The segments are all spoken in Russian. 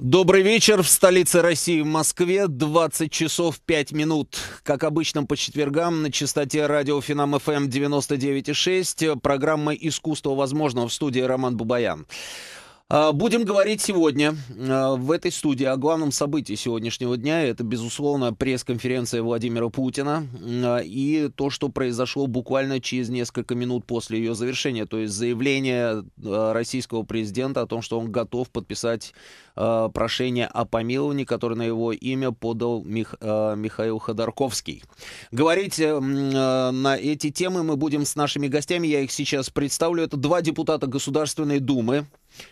Добрый вечер в столице России, в Москве, 20 часов 5 минут. Как обычно, по четвергам на частоте радио Финам ФМ эм 99,6, программа «Искусство возможного» в студии Роман Бубаян. А, будем говорить сегодня а, в этой студии о главном событии сегодняшнего дня. Это, безусловно, пресс-конференция Владимира Путина а, и то, что произошло буквально через несколько минут после ее завершения. То есть заявление российского президента о том, что он готов подписать прошение о помиловании, которое на его имя подал Мих, Михаил Ходорковский. Говорить на эти темы мы будем с нашими гостями. Я их сейчас представлю. Это два депутата Государственной Думы.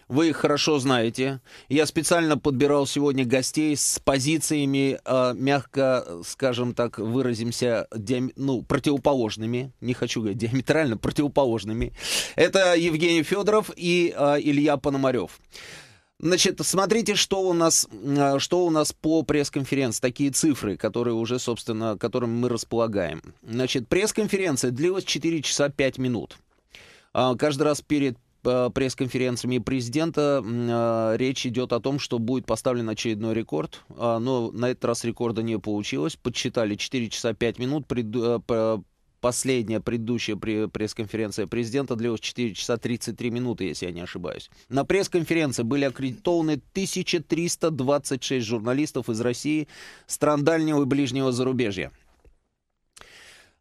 Вы их хорошо знаете. Я специально подбирал сегодня гостей с позициями, э, мягко, скажем так, выразимся, диам... ну, противоположными. Не хочу говорить диаметрально, противоположными. Это Евгений Федоров и э, Илья Пономарев. Значит, смотрите, что у нас, э, что у нас по пресс-конференции, такие цифры, которые уже, собственно, которым мы располагаем. Значит, пресс-конференция длилась 4 часа 5 минут. А каждый раз перед Э, пресс-конференциями президента э, речь идет о том, что будет поставлен очередной рекорд, э, но на этот раз рекорда не получилось. Подсчитали 4 часа 5 минут, последняя предыдущая пресс-конференция президента длилась 4 часа 33 минуты, если я не ошибаюсь. На пресс-конференции были аккредитованы 1326 журналистов из России, стран дальнего и ближнего зарубежья.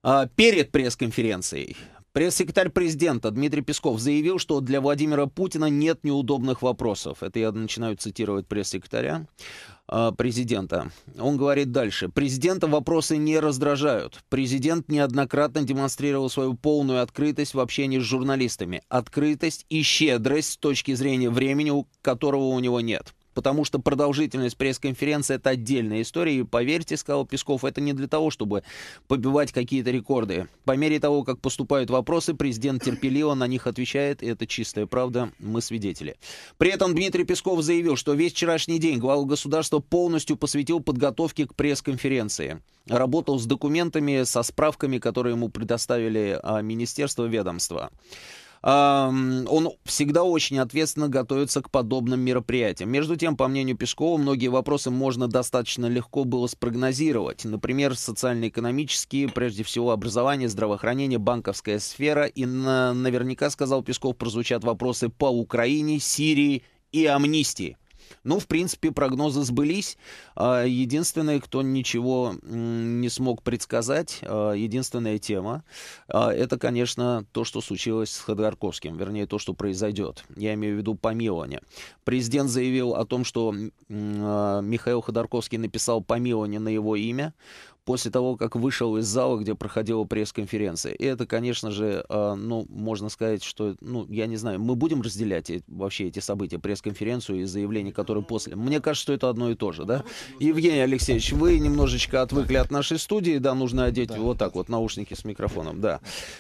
А, перед пресс-конференцией Пресс-секретарь президента Дмитрий Песков заявил, что для Владимира Путина нет неудобных вопросов. Это я начинаю цитировать пресс-секретаря а, президента. Он говорит дальше. Президента вопросы не раздражают. Президент неоднократно демонстрировал свою полную открытость в общении с журналистами. Открытость и щедрость с точки зрения времени, которого у него нет потому что продолжительность пресс-конференции — это отдельная история, и поверьте, сказал Песков, это не для того, чтобы побивать какие-то рекорды. По мере того, как поступают вопросы, президент терпеливо на них отвечает, и это чистая правда, мы свидетели. При этом Дмитрий Песков заявил, что весь вчерашний день глава государства полностью посвятил подготовке к пресс-конференции. Работал с документами, со справками, которые ему предоставили а, министерство ведомства он всегда очень ответственно готовится к подобным мероприятиям. Между тем, по мнению Пешкова, многие вопросы можно достаточно легко было спрогнозировать. Например, социально-экономические, прежде всего образование, здравоохранение, банковская сфера. И на, наверняка, сказал Пешков, прозвучат вопросы по Украине, Сирии и амнистии. Ну, в принципе, прогнозы сбылись. А, единственное, кто ничего не смог предсказать, а, единственная тема, а, это, конечно, то, что случилось с Ходорковским, вернее, то, что произойдет. Я имею в виду помилование. Президент заявил о том, что Михаил Ходорковский написал помилование на его имя после того, как вышел из зала, где проходила пресс-конференция. И это, конечно же, а, ну, можно сказать, что, ну, я не знаю, мы будем разделять вообще эти события, пресс-конференцию и заявление, которое после. Мне кажется, что это одно и то же, да? Евгений Алексеевич, вы немножечко отвыкли от нашей студии, да, нужно одеть вот так вот наушники с микрофоном, да.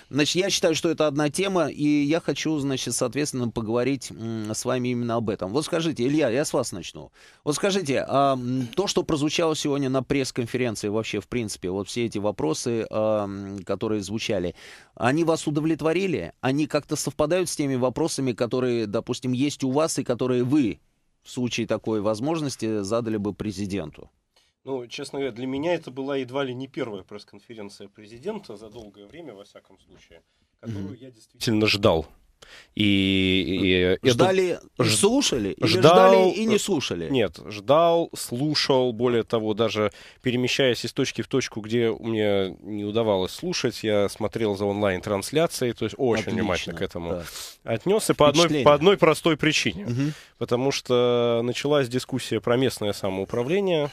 Значит, я считаю, что это одна тема, и я хочу, значит, соответственно, поговорить с вами именно об этом. Вот скажите, Илья, я с вас начну. Вот скажите, а то, что прозвучало сегодня на пресс-конференции вообще в принципе, вот все эти вопросы, э, которые звучали, они вас удовлетворили? Они как-то совпадают с теми вопросами, которые, допустим, есть у вас и которые вы в случае такой возможности задали бы президенту? Ну, честно говоря, для меня это была едва ли не первая пресс-конференция президента за долгое время, во всяком случае, которую mm-hmm. я действительно ждал. И, и ждали, эту... слушали, ждал, или ждали и не э, слушали. Нет, ждал, слушал, более того, даже перемещаясь из точки в точку, где мне не удавалось слушать, я смотрел за онлайн трансляцией, то есть очень Отлично, внимательно к этому да. отнесся по одной по одной простой причине, угу. потому что началась дискуссия про местное самоуправление.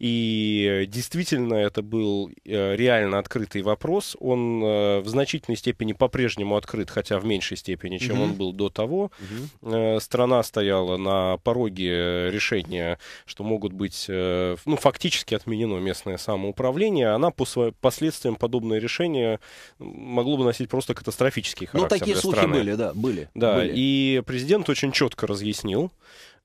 И действительно, это был э, реально открытый вопрос. Он э, в значительной степени по-прежнему открыт, хотя в меньшей степени, чем угу. он был до того. Угу. Страна стояла на пороге решения, что могут быть, ну, фактически отменено местное самоуправление. Она по своим последствиям подобное решение могло бы носить просто катастрофический ну, характер. Ну, такие для слухи страны. были, да, были. Да, были. и президент очень четко разъяснил,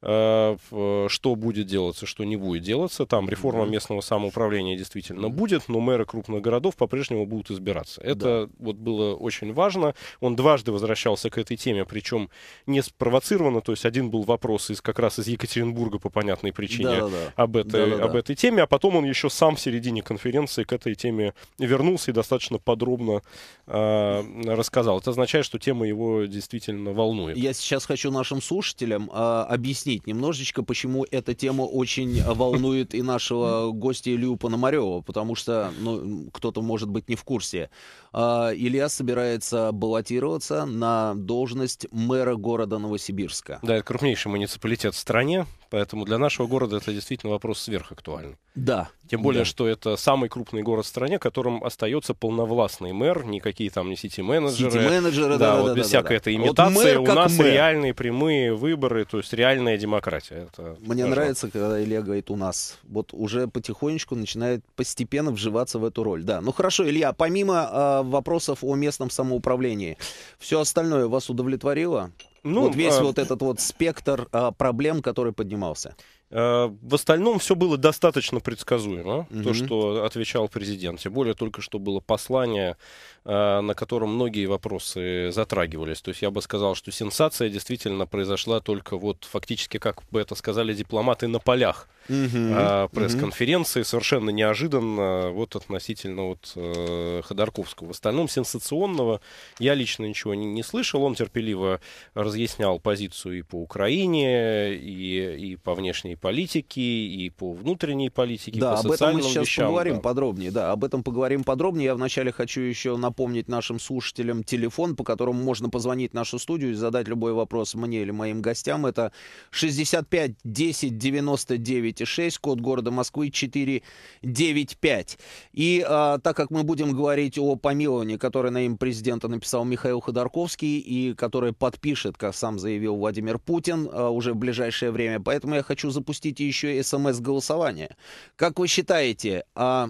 Э, э, что будет делаться, что не будет делаться. Там реформа местного самоуправления действительно будет, но мэры крупных городов по-прежнему будут избираться. Это да. вот было очень важно. Он дважды возвращался к этой теме, причем не спровоцированно. То есть один был вопрос из, как раз из Екатеринбурга по понятной причине да, да, да. Об, этой, да, да, да. об этой теме, а потом он еще сам в середине конференции к этой теме вернулся и достаточно подробно э, рассказал. Это означает, что тема его действительно волнует. Я сейчас хочу нашим слушателям э, объяснить, объяснить немножечко, почему эта тема очень волнует и нашего гостя Илью Пономарева, потому что ну, кто-то может быть не в курсе. А, Илья собирается баллотироваться на должность мэра города Новосибирска. Да, это крупнейший муниципалитет в стране, Поэтому для нашего города это действительно вопрос сверхактуальный. Да. Тем более, да. что это самый крупный город в стране, которым остается полновластный мэр, никакие там не сити-менеджеры. Сити-менеджеры, да, да, вот да, без да, всякой да. этой а имитации. Вот у нас мэр. реальные прямые выборы, то есть реальная демократия. Это Мне важно. нравится, когда Илья говорит «у нас». Вот уже потихонечку начинает постепенно вживаться в эту роль. Да, ну хорошо, Илья, помимо э, вопросов о местном самоуправлении, все остальное вас удовлетворило? Ну, вот весь э... вот этот вот спектр э, проблем, который поднимался. А, в остальном все было достаточно предсказуемо, угу. то, что отвечал президент. Тем более только что было послание, на котором многие вопросы затрагивались. То есть я бы сказал, что сенсация действительно произошла только вот фактически, как бы это сказали дипломаты, на полях угу, пресс-конференции, угу. совершенно неожиданно, вот относительно вот э, Ходорковского. В остальном сенсационного я лично ничего не, не слышал. Он терпеливо разъяснял позицию и по Украине, и, и по внешней политике, и по внутренней политике, да, по об этом мы сейчас вещам, поговорим да. подробнее, да, об этом поговорим подробнее. Я вначале хочу еще напомнить нашим слушателям телефон, по которому можно позвонить в нашу студию и задать любой вопрос мне или моим гостям. Это 65 10 99 967 код города Москвы 495. И а, так как мы будем говорить о помиловании, которое на имя президента написал Михаил Ходорковский и которое подпишет, как сам заявил Владимир Путин, а, уже в ближайшее время, поэтому я хочу запустить еще СМС-голосование. Как вы считаете, а,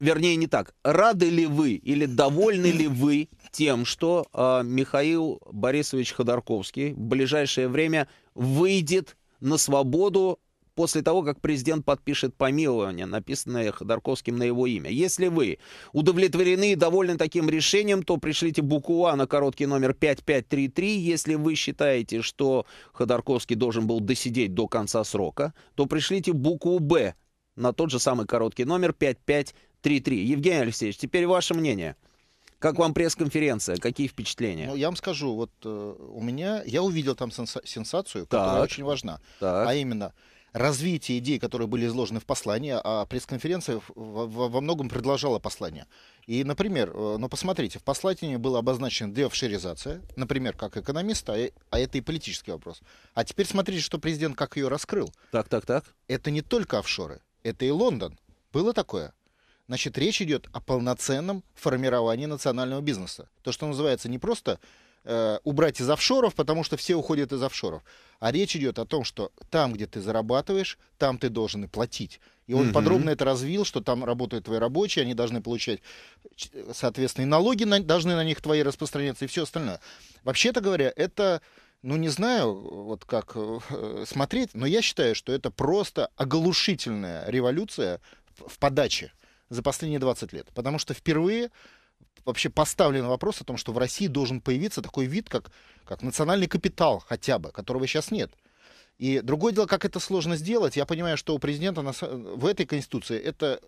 вернее не так, рады ли вы или довольны ли вы тем, что э, Михаил Борисович Ходорковский в ближайшее время выйдет на свободу после того, как президент подпишет помилование, написанное Ходорковским на его имя. Если вы удовлетворены и довольны таким решением, то пришлите букву А на короткий номер 5533. Если вы считаете, что Ходорковский должен был досидеть до конца срока, то пришлите букву Б на тот же самый короткий номер 5533. Евгений Алексеевич, теперь ваше мнение. Как вам пресс-конференция? Какие впечатления? Ну, я вам скажу, вот э, у меня, я увидел там сенса- сенсацию, которая так, очень важна. Так. А именно, развитие идей, которые были изложены в послании, а пресс-конференция во многом предложила послание. И, например, э, ну посмотрите, в послании было обозначено деофшеризация, например, как экономиста, э, а это и политический вопрос. А теперь смотрите, что президент как ее раскрыл. Так, так, так. Это не только офшоры, это и Лондон. Было такое? Значит, речь идет о полноценном формировании национального бизнеса. То, что называется не просто Э, убрать из офшоров, потому что все уходят из офшоров. А речь идет о том, что там, где ты зарабатываешь, там ты должен и платить. И он mm подробно это развил, что там работают твои рабочие, они должны получать, соответственные налоги на, должны на них твои распространяться и все остальное. Вообще-то говоря, это, ну не знаю, вот как э, смотреть, но я считаю, что это просто оглушительная революция в, в подаче за последние 20 лет. Потому что впервые вообще поставлен вопрос о том, что в России должен появиться такой вид, как, как национальный капитал хотя бы, которого сейчас нет. И другое дело, как это сложно сделать. Я понимаю, что у президента на, в этой конституции это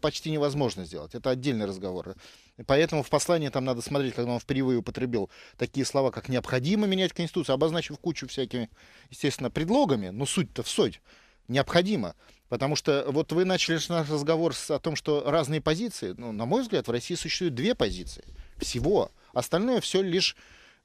почти невозможно сделать. Это отдельный разговор. И поэтому в послании там надо смотреть, когда он впервые употребил такие слова, как необходимо менять конституцию, обозначив кучу всякими, естественно, предлогами, но суть-то в суть необходимо. Потому что вот вы начали наш разговор с, о том, что разные позиции. Ну, на мой взгляд, в России существует две позиции всего. Остальное все лишь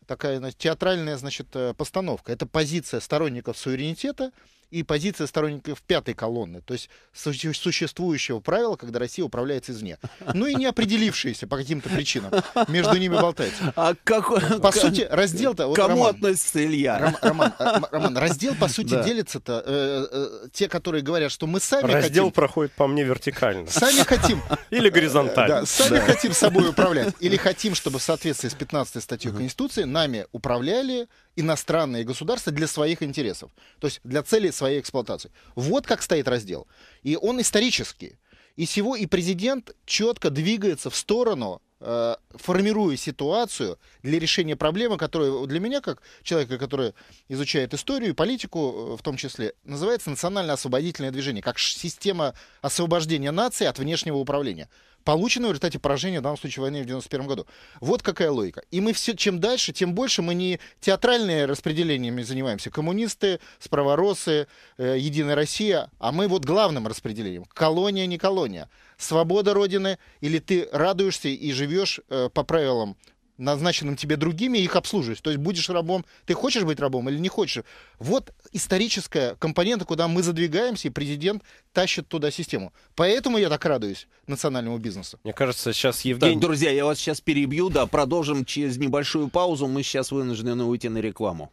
такая значит, театральная значит, э, постановка. Это позиция сторонников суверенитета – и позиция сторонников пятой колонны, то есть существующего правила, когда Россия управляется извне. Ну и не определившиеся по каким-то причинам между ними болтается. А как... По сути, раздел-то... Вот, Кому Роман, относится Илья? Ром, Роман, а, Роман, раздел, по сути, да. делится-то... Э, э, те, которые говорят, что мы сами раздел хотим... Раздел проходит, по мне, вертикально. Сами хотим... Или горизонтально. Да, сами да. хотим собой управлять. Или хотим, чтобы в соответствии с 15 статьей Конституции нами управляли иностранные государства для своих интересов, то есть для целей своей эксплуатации. Вот как стоит раздел. И он исторический. И всего и президент четко двигается в сторону э, формируя ситуацию для решения проблемы, которая для меня, как человека, который изучает историю и политику э, в том числе, называется национально-освободительное движение, как система освобождения нации от внешнего управления полученного в результате поражения, в данном случае войны в 91 году. Вот какая логика. И мы все, чем дальше, тем больше мы не театральное распределениями занимаемся. Коммунисты, справоросы, э, Единая Россия, а мы вот главным распределением. Колония, не колония. Свобода Родины, или ты радуешься и живешь э, по правилам назначенным тебе другими, их обслуживаешь. То есть будешь рабом, ты хочешь быть рабом или не хочешь. Вот историческая компонента, куда мы задвигаемся, и президент тащит туда систему. Поэтому я так радуюсь национальному бизнесу. Мне кажется, сейчас Евгений... Так, друзья, я вас сейчас перебью, да, продолжим через небольшую паузу. Мы сейчас вынуждены уйти на рекламу.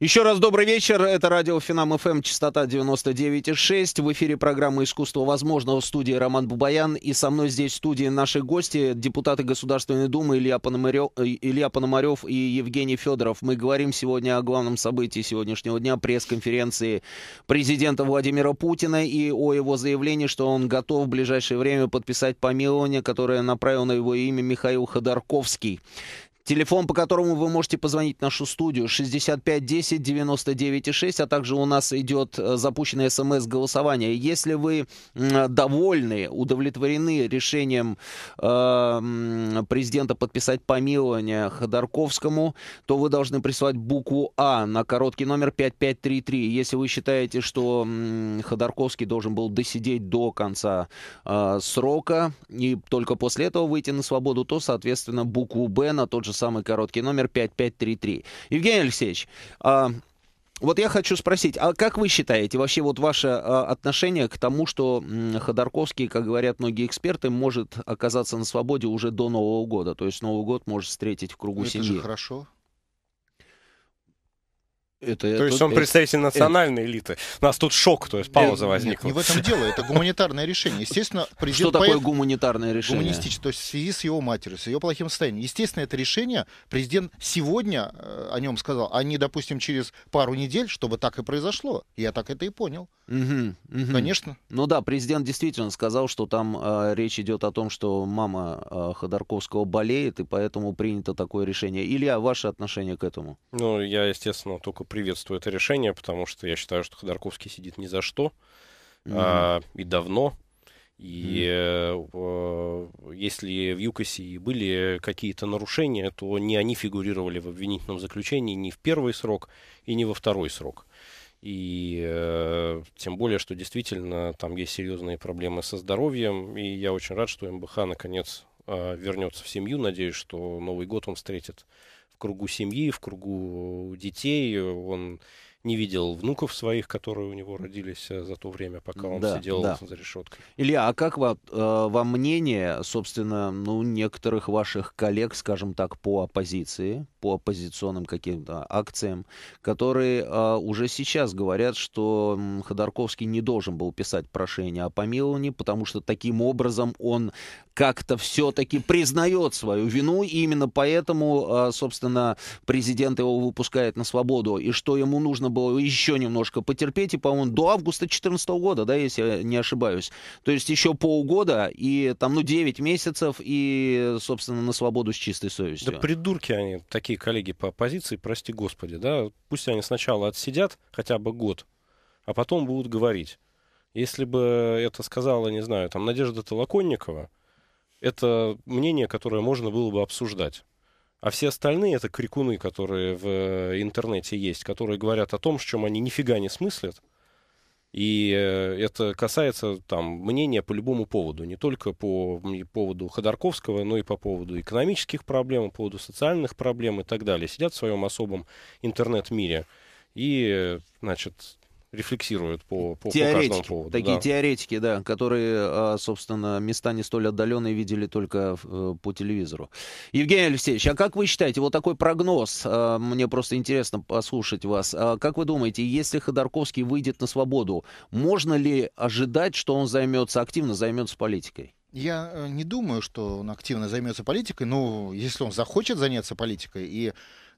Еще раз добрый вечер. Это радио Финам ФМ, эм, частота 99,6. В эфире программа «Искусство возможного» в студии Роман Бубаян. И со мной здесь в студии наши гости, депутаты Государственной Думы Илья Пономарев, Илья Пономарев и Евгений Федоров. Мы говорим сегодня о главном событии сегодняшнего дня, пресс-конференции президента Владимира Путина и о его заявлении, что он готов в ближайшее время подписать помилование, которое направил на его имя Михаил Ходорковский. Телефон, по которому вы можете позвонить в нашу студию 65 10 99 6, а также у нас идет э, запущенное смс-голосование. Если вы довольны, удовлетворены решением э, президента подписать помилование Ходорковскому, то вы должны прислать букву А на короткий номер 5533. Если вы считаете, что Ходорковский должен был досидеть до конца э, срока и только после этого выйти на свободу, то, соответственно, букву Б на тот же самый короткий номер 5533. Евгений Алексеевич, а, вот я хочу спросить, а как вы считаете вообще вот ваше а, отношение к тому, что м, Ходорковский, как говорят многие эксперты, может оказаться на свободе уже до Нового года? То есть Новый год может встретить в кругу Это семьи. Это хорошо. Это, то есть он это, представитель национальной это, элиты. У нас тут шок, то есть пауза нет, возникла. Нет, не в этом дело, это гуманитарное решение. Естественно, президент Что такое поехал, гуманитарное решение? Гуманистическое, то есть в связи с его матерью, с ее плохим состоянием. Естественно, это решение президент сегодня э, о нем сказал, а не, допустим, через пару недель, чтобы так и произошло. Я так это и понял. Угу, угу. Конечно. Ну да, президент действительно сказал, что там э, речь идет о том, что мама э, Ходорковского болеет, и поэтому принято такое решение. Илья, а ваше отношение к этому? Ну, я, естественно, только приветствую это решение, потому что я считаю, что Ходорковский сидит ни за что. Угу. Э, и давно. И mm. э, если в ЮКОСе были какие-то нарушения, то не они фигурировали в обвинительном заключении ни в первый срок и не во второй срок. И э, тем более, что действительно там есть серьезные проблемы со здоровьем. И я очень рад, что МБХ наконец э, вернется в семью. Надеюсь, что Новый год он встретит в кругу семьи, в кругу детей. Он не видел внуков своих, которые у него родились э, за то время, пока он да, сидел да. за решеткой. Илья, а как вам, э, вам мнение, собственно, ну, некоторых ваших коллег, скажем так, по оппозиции? по оппозиционным каким-то акциям, которые э, уже сейчас говорят, что Ходорковский не должен был писать прошение о помиловании, потому что таким образом он как-то все-таки признает свою вину, и именно поэтому, э, собственно, президент его выпускает на свободу, и что ему нужно было еще немножко потерпеть, и, по-моему, до августа 2014 года, да, если я не ошибаюсь. То есть еще полгода, и там, ну, 9 месяцев, и, собственно, на свободу с чистой совестью. Да придурки они такие такие коллеги по оппозиции, прости господи, да, пусть они сначала отсидят хотя бы год, а потом будут говорить. Если бы это сказала, не знаю, там, Надежда Толоконникова, это мнение, которое можно было бы обсуждать. А все остальные это крикуны, которые в э, интернете есть, которые говорят о том, с чем они нифига не смыслят, и э, это касается там, мнения по любому поводу, не только по поводу Ходорковского, но и по поводу экономических проблем, по поводу социальных проблем и так далее. Сидят в своем особом интернет-мире и, э, значит, рефлексируют по, по, теоретики, по каждому поводу. Такие да. теоретики, да, которые, а, собственно, места не столь отдаленные видели только э, по телевизору. Евгений Алексеевич, а как вы считаете, вот такой прогноз, а, мне просто интересно послушать вас, а как вы думаете, если Ходорковский выйдет на свободу, можно ли ожидать, что он займется, активно займется политикой? Я э, не думаю, что он активно займется политикой, но если он захочет заняться политикой и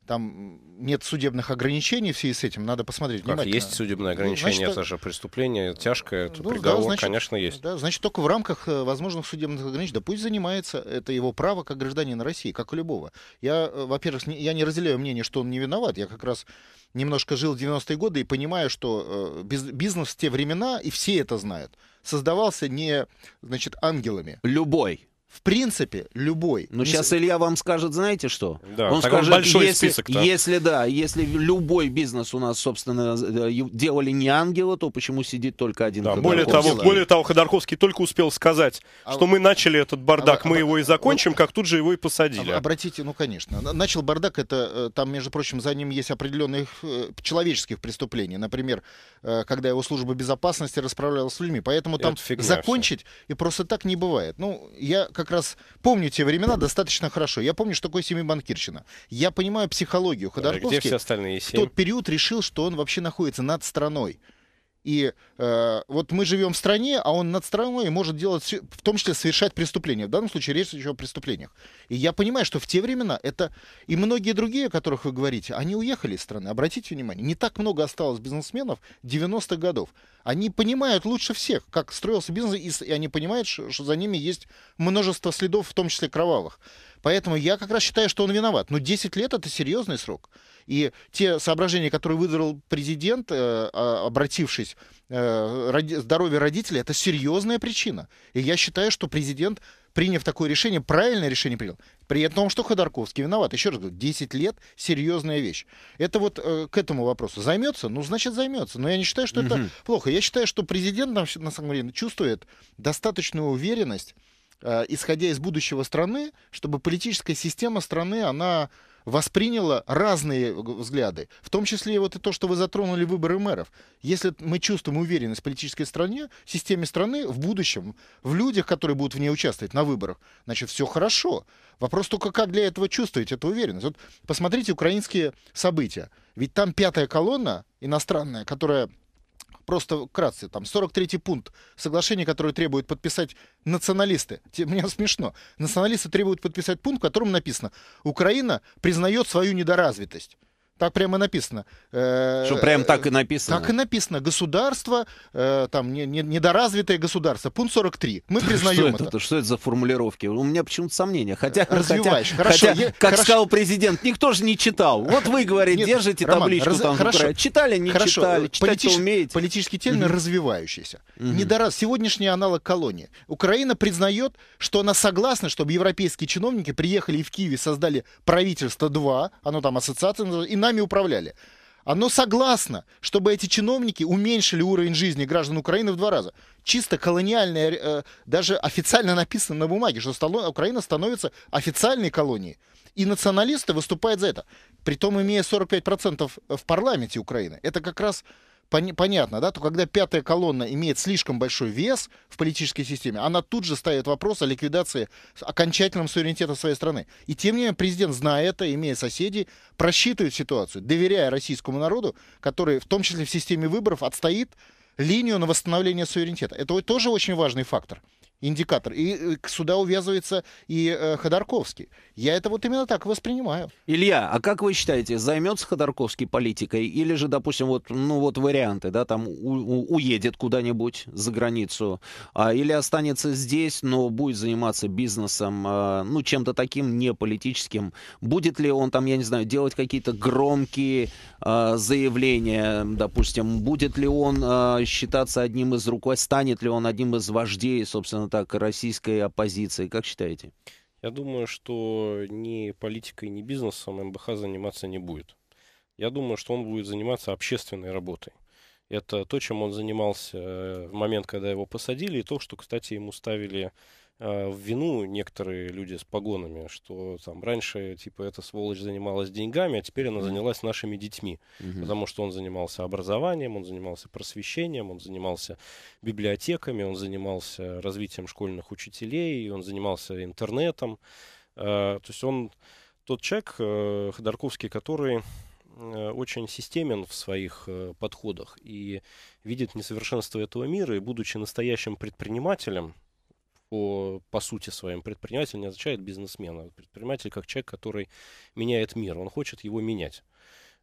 там нет судебных ограничений в связи с этим, надо посмотреть как внимательно. есть судебное ограничение, ну, значит, это же преступление тяжкое, это ну, приговор, да, значит, конечно, есть. Да, значит, только в рамках э, возможных судебных ограничений, да пусть занимается, это его право как гражданина России, как у любого. Я, э, во-первых, я не разделяю мнение, что он не виноват, я как раз немножко жил в 90-е годы и понимаю, что э, бизнес в те времена, и все это знают, создавался не, значит, ангелами. Любой в принципе, любой. Но сейчас Илья вам скажет, знаете что? Да, он скажет, большой если, список -то. если да, если любой бизнес у нас, собственно, э, делали не ангела, то почему сидит только один да, Более того, более того, Ходорковский только успел сказать, а, что мы начали этот бардак, а, мы а, его и закончим, а, как тут же его и посадили. Обратите, ну конечно. Начал бардак, это э, там, между прочим, за ним есть определенных э, человеческих преступлений. Например, э, когда его служба безопасности расправлялась с людьми. Поэтому там закончить все. и просто так не бывает. Ну, я как раз помню те времена достаточно хорошо. Я помню, что такое семибанкирщина. Я понимаю психологию. Ходорковский а где все остальные семь? в тот период решил, что он вообще находится над страной. И э, вот мы живем в стране, а он над страной может делать, в том числе совершать преступления. В данном случае речь идет о преступлениях. И я понимаю, что в те времена это и многие другие, о которых вы говорите, они уехали из страны. Обратите внимание, не так много осталось бизнесменов 90-х годов. Они понимают лучше всех, как строился бизнес, и они понимают, что за ними есть множество следов, в том числе кровавых. Поэтому я как раз считаю, что он виноват. Но 10 лет это серьезный срок. И те соображения, которые выдал президент, э, а, обратившись э, здоровье родителей, это серьезная причина. И я считаю, что президент, приняв такое решение, правильное решение принял. При этом, что Ходорковский виноват. Еще раз говорю, 10 лет – серьезная вещь. Это вот э, к этому вопросу. Займется? Ну, значит, займется. Но я не считаю, что угу. это плохо. Я считаю, что президент, на самом деле, чувствует достаточную уверенность Э, исходя из будущего страны, чтобы политическая система страны, она восприняла разные взгляды, в том числе вот и то, что вы затронули выборы мэров. Если мы чувствуем уверенность в политической стране, в системе страны, в будущем, в людях, которые будут в ней участвовать на выборах, значит, все хорошо. Вопрос только, как для этого чувствовать эту уверенность. Вот посмотрите украинские события. Ведь там пятая колонна иностранная, которая просто вкратце, там 43-й пункт соглашения, которое требует подписать националисты. Мне смешно. Националисты требуют подписать пункт, в котором написано, Украина признает свою недоразвитость. Так прямо написано. Э, что прям так и э, написано? Так и написано. Государство, э, там, не, не, недоразвитое государство. Пункт 43. Мы признаем это. Что это за формулировки? У меня почему-то сомнения. Хотя, Развиваешь. Хотя, хорошо. Хотя, я, как хорошо. сказал президент, никто же не читал. Вот вы, говорите, Нет, держите Роман, табличку раз, там. Хорошо. Читали, не хорошо. читали. Читать Политич... умеете. Политический термин угу. развивающийся. Угу. Недораз... Сегодняшний аналог колонии. Украина признает, что она согласна, чтобы европейские чиновники приехали и в Киеве создали правительство 2, оно там ассоциация, и на нами управляли. Оно согласно, чтобы эти чиновники уменьшили уровень жизни граждан Украины в два раза. Чисто колониальное, э, даже официально написано на бумаге, что Украина становится официальной колонией. И националисты выступают за это. Притом имея 45% в парламенте Украины. Это как раз понятно, да, то когда пятая колонна имеет слишком большой вес в политической системе, она тут же ставит вопрос о ликвидации окончательном суверенитета своей страны. И тем не менее президент, зная это, имея соседей, просчитывает ситуацию, доверяя российскому народу, который в том числе в системе выборов отстоит линию на восстановление суверенитета. Это тоже очень важный фактор индикатор. И э, сюда увязывается и э, Ходорковский. Я это вот именно так воспринимаю. Илья, а как вы считаете, займется Ходорковский политикой или же, допустим, вот, ну, вот варианты, да, там у, у, уедет куда-нибудь за границу, а, или останется здесь, но будет заниматься бизнесом, а, ну, чем-то таким неполитическим. Будет ли он там, я не знаю, делать какие-то громкие а, заявления, допустим, будет ли он а, считаться одним из рукой станет ли он одним из вождей, собственно, так, российской оппозиции. Как считаете? Я думаю, что ни политикой, ни бизнесом МБХ заниматься не будет. Я думаю, что он будет заниматься общественной работой. Это то, чем он занимался э, в момент, когда его посадили, и то, что, кстати, ему ставили а, в вину некоторые люди с погонами, что там раньше, типа, эта сволочь занималась деньгами, а теперь она занялась нашими детьми. Угу. Потому что он занимался образованием, он занимался просвещением, он занимался библиотеками, он занимался развитием школьных учителей, он занимался интернетом. А, то есть он тот человек, э, Ходорковский, который э, очень системен в своих э, подходах и видит несовершенство этого мира, и будучи настоящим предпринимателем, по, по сути своим предприниматель не означает бизнесмена. Предприниматель как человек, который меняет мир, он хочет его менять.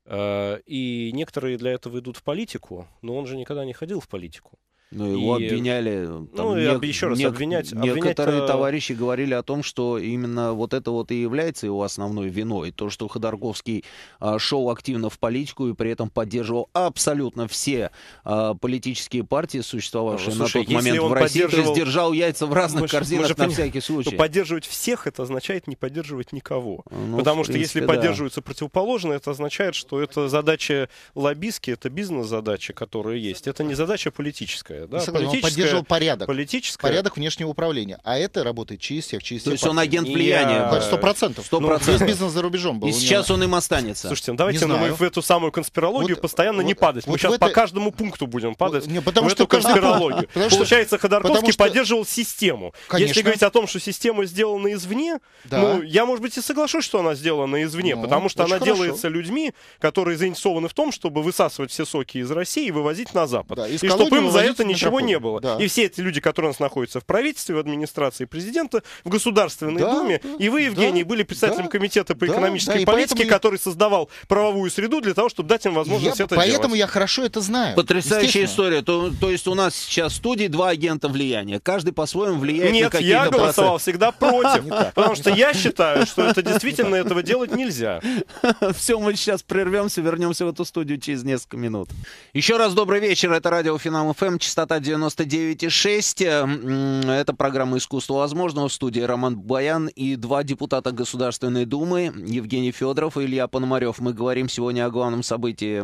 Э, и некоторые для этого идут в политику, но он же никогда не ходил в политику. Ну, его и... обвиняли. Э, ну, там, ну, нек... еще раз, нек... обвинять... Некоторые обвинять э, товарищи говорили о том, что именно вот это вот и является его основной виной. То, что Ходорковский а, шел активно в политику и при этом поддерживал абсолютно все а, политические партии, существовавшие ну, слушай, на тот момент в России. Поддерживал... То есть держал яйца в разных мы корзинах мы же, на поним... всякий случай. Но поддерживать всех это означает не поддерживать никого. Ну, Потому что принципе, если да. поддерживаются противоположные, это означает, что это задача лоббистские, это бизнес задача которая есть. Это не задача политическая политическое. Да, согласен, ну, ну, политическое, он поддерживал порядок. Политическое. Порядок внешнего управления. А это работает через всех, через То есть партнеры. он агент влияния. Сто процентов. Сто ну, процентов. Весь бизнес за рубежом был. И сейчас он им останется. Слушайте, ну давайте мы в эту самую конспирологию вот, постоянно вот, не падать. Вот мы сейчас это... по каждому пункту будем падать не, потому в что эту конспирологию. Потому Получается, Ходорковский что... поддерживал систему. Конечно. Если говорить о том, что система сделана извне, да. ну, я, может быть, и соглашусь, что она сделана извне, ну, потому что она хорошо. делается людьми, которые заинтересованы в том, чтобы высасывать все соки из России и вывозить на Запад. Да, и чтобы им за это ничего не было. Да. И все эти люди, которые у нас находятся в правительстве, в администрации президента, в Государственной да, Думе, и вы, Евгений, да, были председателем да, Комитета по да, экономической да, политике, поэтому... который создавал правовую среду для того, чтобы дать им возможность я, это поэтому делать. Поэтому я хорошо это знаю. Потрясающая история. То, то есть у нас сейчас в студии два агента влияния. Каждый по-своему влияет Нет, на какие-то Нет, я голосовал процессы. всегда против. Потому что я считаю, что это действительно этого делать нельзя. Все, мы сейчас прервемся, вернемся в эту студию через несколько минут. Еще раз добрый вечер. Это радио Финал ФМ. Частота 99,6. Э, это программа «Искусство возможного». В студии Роман Баян и два депутата Государственной Думы, Евгений Федоров и Илья Пономарев. Мы говорим сегодня о главном событии э,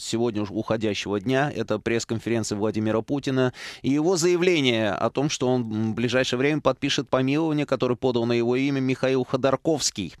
сегодня уже уходящего дня. Это пресс-конференция Владимира Путина и его заявление о том, что он в ближайшее время подпишет помилование, которое подал на его имя Михаил Ходорковский.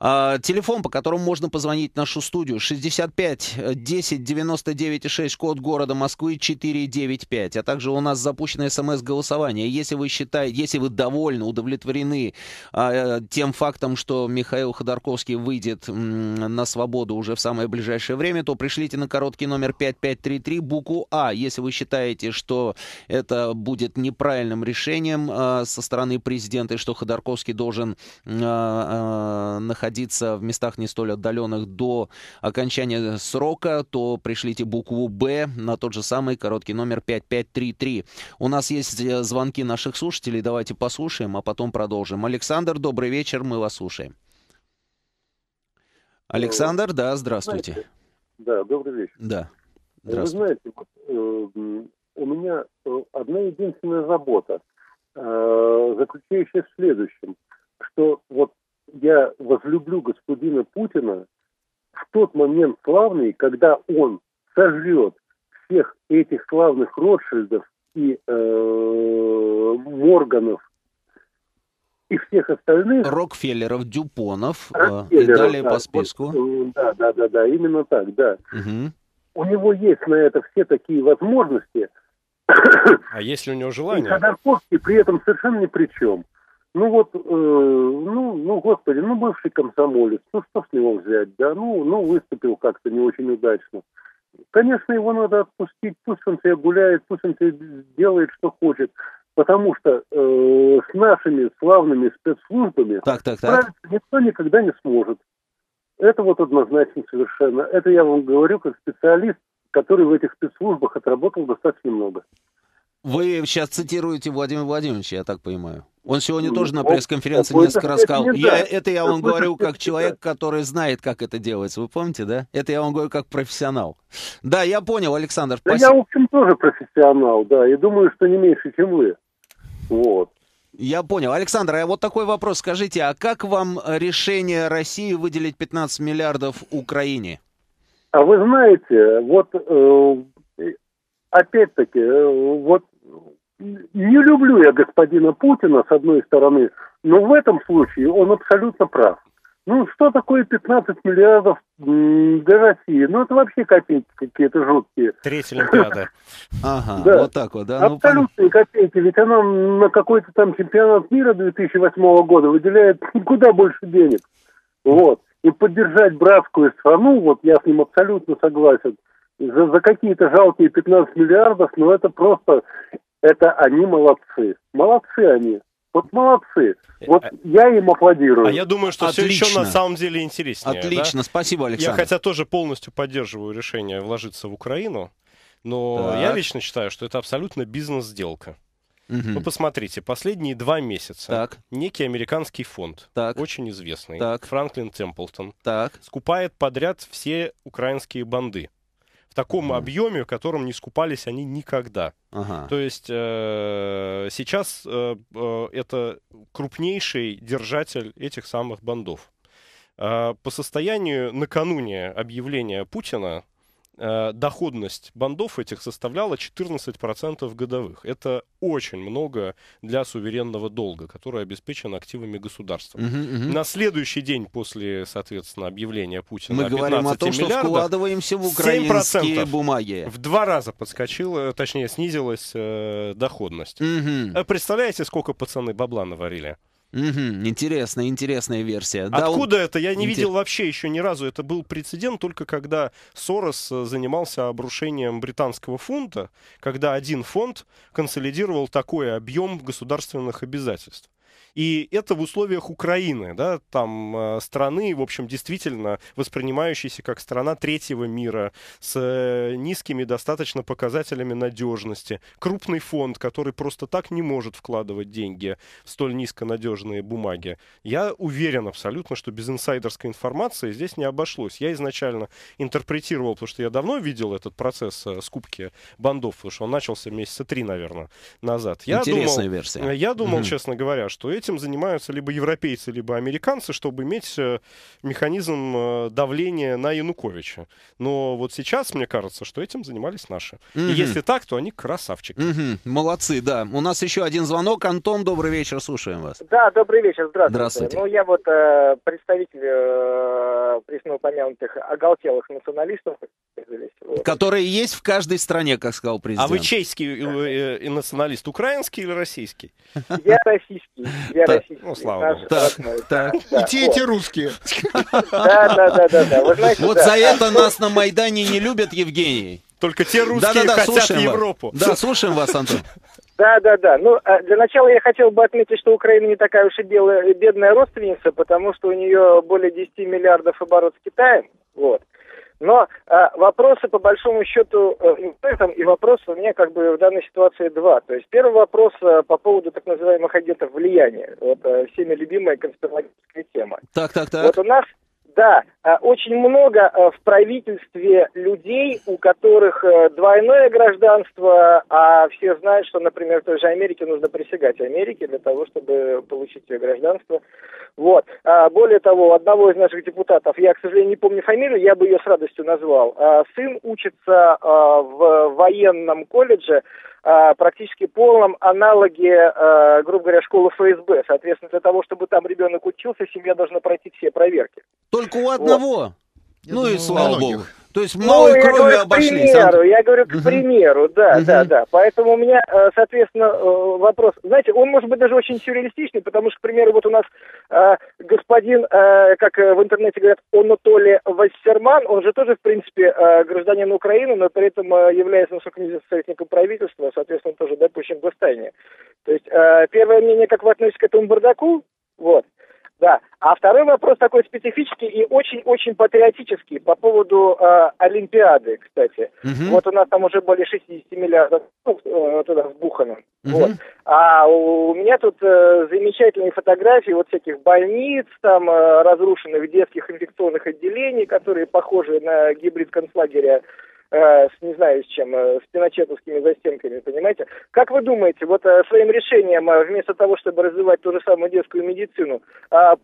А, телефон, по которому можно позвонить в нашу студию, 65 10 99 6, код города Москвы 495. А также у нас запущено смс-голосование. Если вы считаете, если вы довольны, удовлетворены а, э, тем фактом, что Михаил Ходорковский выйдет на свободу уже в самое ближайшее время, то пришлите на короткий номер 5533 букву А. Если вы считаете, что это будет неправильным решением а, со стороны президента, и что Ходорковский должен находиться находиться в местах не столь отдаленных до окончания срока, то пришлите букву «Б» на тот же самый короткий номер 5533. У нас есть э, звонки наших слушателей, давайте послушаем, а потом продолжим. Александр, добрый вечер, мы вас слушаем. Э, Александр, да, здравствуйте. да, добрый вечер. Да, э, здравствуйте. Вы знаете, вот, э, у меня одна единственная забота, э, заключающаяся в следующем, что вот я возлюблю господина Путина в тот момент славный, когда он сожрет всех этих славных Ротшильдов и э, Морганов и всех остальных. Рокфеллеров, Дюпонов э, Рокфеллеров, и далее да, по списку. Э, да, да, да, да, именно так, да. Угу. У него есть на это все такие возможности. А если у него желание? И Ходорковский при этом совершенно ни при чем. Ну вот, э, ну, ну, господи, ну, бывший комсомолец, ну, что с него взять, да, ну, ну, выступил как-то не очень удачно. Конечно, его надо отпустить, пусть он себе гуляет, пусть он себе делает, что хочет, потому что э, с нашими славными спецслужбами так, так, так. справиться никто никогда не сможет. Это вот однозначно совершенно. Это я вам говорю как специалист, который в этих спецслужбах отработал достаточно много. Вы сейчас цитируете Владимира Владимировича, я так понимаю. Он сегодня тоже на пресс-конференции несколько раз сказал. Я, это я вам говорю как человек, который знает, как это делается. Вы помните, да? Это я вам говорю как профессионал. Да, я понял, Александр. Да спасибо. я, в общем, тоже профессионал, да. И думаю, что не меньше, чем вы. Вот. Я понял. Александр, а вот такой вопрос. Скажите, а как вам решение России выделить 15 миллиардов Украине? А вы знаете, вот э, опять-таки, э, вот не люблю я господина Путина, с одной стороны, но в этом случае он абсолютно прав. Ну, что такое 15 миллиардов для России? Ну, это вообще копейки какие-то жуткие. Треть Олимпиада. Ага, вот так вот, да? Ну, Абсолютные копейки. Ведь она на какой-то там чемпионат мира 2008 года выделяет куда больше денег. Вот. И поддержать братскую страну, вот я с ним абсолютно согласен, за, за какие-то жалкие 15 миллиардов, ну, это просто это они молодцы. Молодцы они. Вот молодцы. Вот э, я им аплодирую. А я думаю, что Отлично. все еще на самом деле интереснее. Отлично, да? спасибо, Александр. Я хотя тоже полностью поддерживаю решение вложиться в Украину, но так. я лично считаю, что это абсолютно бизнес-сделка. Угу. Ну, посмотрите, последние два месяца так. некий американский фонд, так. очень известный, так. Франклин Темплтон, так. скупает подряд все украинские банды в таком mm. объеме, в котором не скупались они никогда. Ага. То есть э, сейчас э, э, это крупнейший держатель этих самых бандов. Э, по состоянию накануне объявления Путина Э, доходность бандов этих составляла 14% годовых. Это очень много для суверенного долга, который обеспечен активами государства. Угу, угу. На следующий день после, соответственно, объявления Путина Мы о говорим о том, что вкладываемся в украинские бумаги. В два раза подскочила, точнее, снизилась э, доходность. Угу. Представляете, сколько пацаны бабла наварили? Угу, интересная, интересная версия. Откуда да, он... это? Я не Интер... видел вообще еще ни разу. Это был прецедент только когда Сорос э, занимался обрушением британского фунта, когда один фонд консолидировал такой объем государственных обязательств. И это в условиях Украины, да, там э, страны, в общем, действительно воспринимающиеся как страна третьего мира, с э, низкими достаточно показателями надежности. Крупный фонд, который просто так не может вкладывать деньги в столь низконадежные бумаги. Я уверен абсолютно, что без инсайдерской информации здесь не обошлось. Я изначально интерпретировал, потому что я давно видел этот процесс э, скупки бандов, потому что он начался месяца три, наверное, назад. Я Интересная думал, версия. Я думал, угу. честно говоря, что эти этим занимаются либо европейцы, либо американцы, чтобы иметь э, механизм э, давления на Януковича. Но вот сейчас, мне кажется, что этим занимались наши. Mm-hmm. И если так, то они красавчики. Mm-hmm. Молодцы, да. У нас еще один звонок. Антон, добрый вечер, слушаем вас. Да, добрый вечер, здравствуйте. здравствуйте. Ну, я вот э, представитель э, пресно упомянутых оголтелых националистов. Которые есть в каждой стране, как сказал президент. А вы чешский э, э, националист, украинский или российский? Я российский. Я так, российский. Ну, слава богу. Так, так. И те, и те русские. Да, да, да, да. вот за это нас на Майдане не любят, Евгений. Только те русские хотят Европу. Да, слушаем вас, Антон. Да, да, да. Ну, а для начала я хотел бы отметить, что Украина не такая уж и белая, бедная родственница, потому что у нее более 10 миллиардов оборот с Китаем. Вот. Но э, вопросы, по большому счету, э, этом, и вопросы у меня как бы в данной ситуации два. То есть первый вопрос э, по поводу так называемых агентов влияния. Вот э, всеми любимая конспирологическая тема. Так, так, так. Вот у нас да, э, очень много э, в правительстве людей, у которых э, двойное гражданство, а все знают, что, например, в той же Америке нужно присягать Америке для того, чтобы получить ее гражданство. Вот. А, более того, одного из наших депутатов, я, к сожалению, не помню фамилию, я бы ее с радостью назвал, сын учится в военном колледже, практически полном аналоге, грубо говоря, школы ФСБ. Соответственно, для того, чтобы там ребенок учился, семья должна пройти все проверки. Только у одного. Вот. Ну думаю, и слава богу. То есть мало ну, крови говорю, обошлись. К примеру, я говорю, к угу. примеру, да, угу. да, да. Поэтому у меня, э, соответственно, э, вопрос. Знаете, он может быть даже очень сюрреалистичный, потому что, к примеру, вот у нас э, господин, э, как э, в интернете говорят, Анатолий Вассерман, он же тоже, в принципе, э, гражданин Украины, но при этом является, насколько мне известно, советником правительства, соответственно, тоже допущен к восстанию. То есть первое мнение, как вы относитесь к этому бардаку, вот. Да. А второй вопрос такой специфический и очень-очень патриотический по поводу э, Олимпиады, кстати. Угу. Вот у нас там уже более 60 миллиардов э, туда вбухано. Угу. Вот. А у меня тут э, замечательные фотографии вот всяких больниц, там э, разрушенных детских инфекционных отделений, которые похожи на гибрид концлагеря Э, с, не знаю, с чем, э, с пиночетовскими застенками, понимаете? Как вы думаете, вот э, своим решением, вместо того, чтобы развивать ту же самую детскую медицину,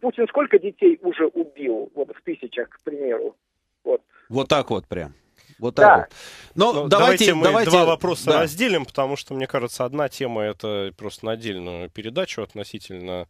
Путин сколько детей уже убил, вот в тысячах, к примеру? Вот, вот так вот прям. Вот так да. вот. Но, ну, Но ну, давайте, давайте мы давайте... два вопроса да. разделим, потому что, мне кажется, одна тема это просто на отдельную передачу относительно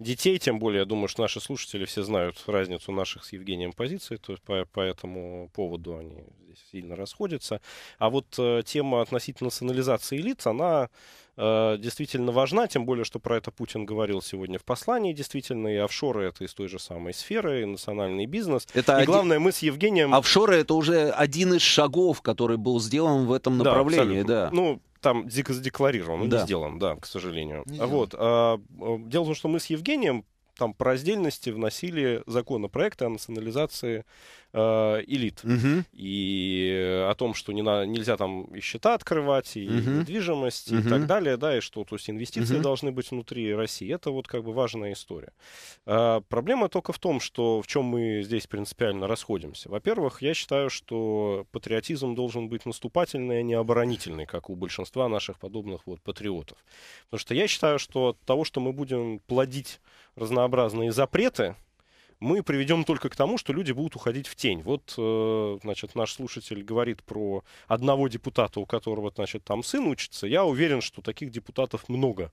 детей, тем более, я думаю, что наши слушатели все знают разницу наших с Евгением позиций, то есть по, по этому поводу они здесь сильно расходятся. А вот э, тема относительно национализации лиц, она э, действительно важна, тем более, что про это Путин говорил сегодня в послании, действительно, и офшоры это из той же самой сферы, и национальный бизнес. Это и один... главное, мы с Евгением... Офшоры это уже один из шагов, который был сделан в этом направлении, да. да. Ну, там дико задекларирован, ну, да. не сделан, да, к сожалению. Не вот. А, э, дело в том, что мы с Евгением там по раздельности вносили законопроекты о национализации э, элит. Угу. И о том, что не на, нельзя там и счета открывать, и угу. недвижимость, угу. и так далее, да, и что, то есть инвестиции угу. должны быть внутри России. Это вот как бы важная история. Э, проблема только в том, что в чем мы здесь принципиально расходимся. Во-первых, я считаю, что патриотизм должен быть наступательный, а не оборонительный, как у большинства наших подобных вот патриотов. Потому что я считаю, что от того, что мы будем плодить разнообразные запреты, мы приведем только к тому, что люди будут уходить в тень. Вот, э, значит, наш слушатель говорит про одного депутата, у которого, значит, там сын учится. Я уверен, что таких депутатов много.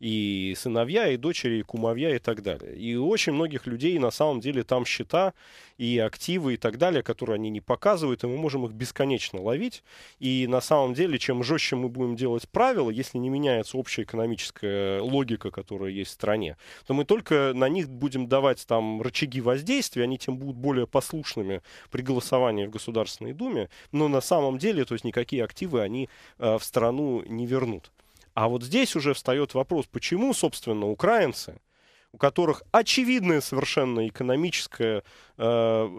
И сыновья, и дочери, и кумовья, и так далее. И у очень многих людей на самом деле там счета и активы и так далее, которые они не показывают, и мы можем их бесконечно ловить. И на самом деле, чем жестче мы будем делать правила, если не меняется общая экономическая логика, которая есть в стране, то мы только на них будем давать там рычаги рычаги воздействия, они тем будут более послушными при голосовании в Государственной Думе, но на самом деле, то есть никакие активы они э, в страну не вернут. А вот здесь уже встает вопрос, почему, собственно, украинцы, у которых очевидный совершенно экономическое, э,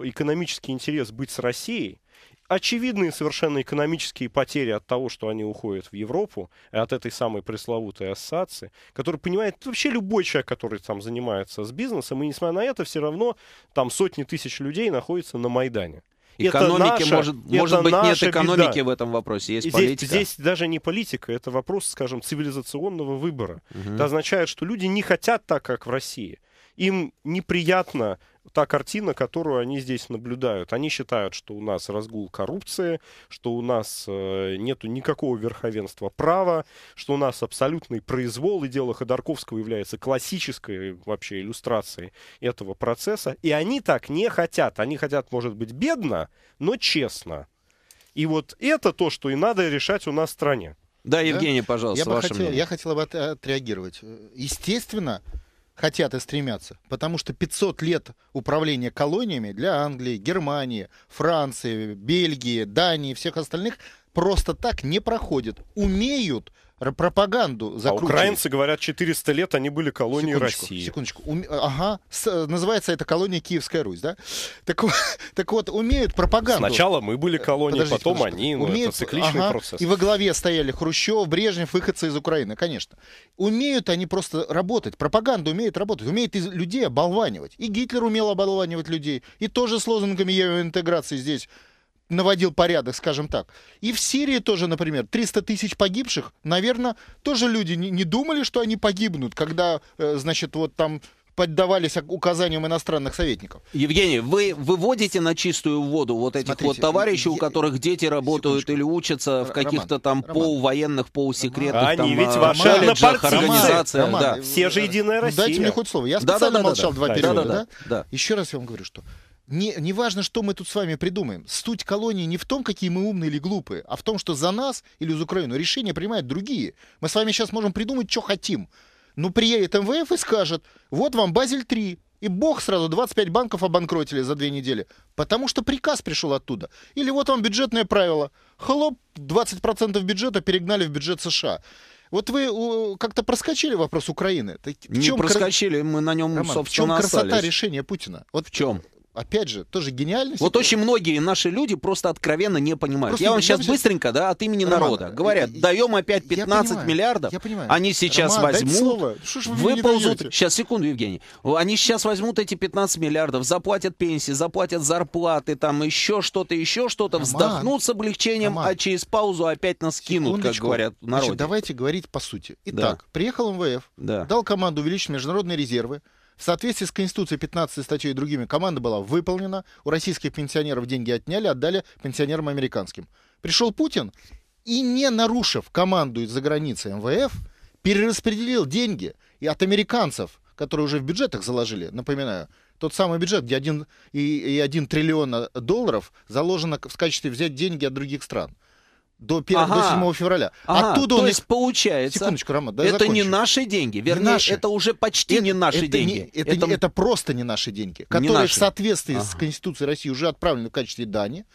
экономический интерес быть с Россией, очевидные совершенно экономические потери от того, что они уходят в Европу, от этой самой пресловутой ассоциации, которую понимает вообще любой человек, который там занимается с бизнесом, и несмотря на это, все равно там сотни тысяч людей находятся на Майдане. Экономики, наша, может, может быть, нет экономики беда. в этом вопросе, есть здесь, политика. Здесь даже не политика, это вопрос, скажем, цивилизационного выбора. Угу. Это означает, что люди не хотят так, как в России. Им неприятно та картина, которую они здесь наблюдают. Они считают, что у нас разгул коррупции, что у нас э, нет никакого верховенства права, что у нас абсолютный произвол, и дело Ходорковского является классической вообще иллюстрацией этого процесса. И они так не хотят. Они хотят, может быть, бедно, но честно. И вот это то, что и надо решать у нас в стране. Да, Евгений, да? пожалуйста, я, бы хотел, я хотел бы э, отреагировать. Э, естественно, хотят и стремятся. Потому что 500 лет управления колониями для Англии, Германии, Франции, Бельгии, Дании и всех остальных просто так не проходит. Умеют пропаганду а закручивать. А украинцы говорят, 400 лет они были колонией секундочку, России. Секундочку. Уме... Ага. С... Называется это колония Киевская Русь, да? Так, так вот, умеют пропаганду. Сначала мы были колонией, Подождите, потом подожди. они. Умеют... Ну, это цикличный ага. процесс. И во главе стояли Хрущев, Брежнев, выходцы из Украины, конечно. Умеют они просто работать. Пропаганда умеет работать. Умеет из людей оболванивать. И Гитлер умел оболванивать людей. И тоже с лозунгами интеграции здесь наводил порядок, скажем так. И в Сирии тоже, например, 300 тысяч погибших, наверное, тоже люди не, думали, что они погибнут, когда, э, значит, вот там поддавались указаниям иностранных советников. Евгений, вы выводите на чистую воду вот этих Смотрите, вот товарищей, я, у которых дети работают секундочку. или учатся в каких-то там Роман, полувоенных, полусекретных э, Роман, там, они ведь ваши колледжах, да. Э, Все же Единая Россия. Ну, дайте мне хоть слово. Я специально да, да, да, молчал да, да, два да, периода. Да, да, да. Да. Еще раз я вам говорю, что не, не важно, что мы тут с вами придумаем. Суть колонии не в том, какие мы умные или глупые, а в том, что за нас или за Украину решения принимают другие. Мы с вами сейчас можем придумать, что хотим. Но приедет МВФ и скажет, вот вам Базель-3, и бог сразу 25 банков обанкротили за две недели, потому что приказ пришел оттуда. Или вот вам бюджетное правило. Хлоп, 20% бюджета перегнали в бюджет США. Вот вы как-то проскочили вопрос Украины. Так, не проскочили, кра... мы на нем, Роман, собственно, В чем красота остались. решения Путина? Вот в чем? Опять же, тоже гениальность. Вот очень многие наши люди просто откровенно не понимают. Просто я вам я сейчас быстренько, да, от имени Роман, народа говорят, я, даем опять 15 я понимаю, миллиардов, я понимаю. они сейчас Роман, возьмут, вы выползут, сейчас, секунду, Евгений, они сейчас возьмут эти 15 миллиардов, заплатят пенсии, заплатят зарплаты, там еще что-то, еще что-то, вздохнут с облегчением, Роман. а через паузу опять нас кинут, как говорят народ. давайте говорить по сути. Итак, да. приехал МВФ, да. дал команду увеличить международные резервы, в соответствии с Конституцией 15 статьей и другими команда была выполнена. У российских пенсионеров деньги отняли, отдали пенсионерам американским. Пришел Путин и, не нарушив команду из-за границы МВФ, перераспределил деньги и от американцев, которые уже в бюджетах заложили, напоминаю, тот самый бюджет, где 1, и, и 1 триллион долларов заложено в качестве взять деньги от других стран до, 1, ага. до 7 февраля. Ага. Оттуда То он есть получается, Секундочку, Рома, дай это не наши деньги, вернее, не наши. это уже почти это, не наши это деньги. Не, это, это... это просто не наши деньги, которые наши. в соответствии ага. с Конституцией России уже отправлены в качестве дани.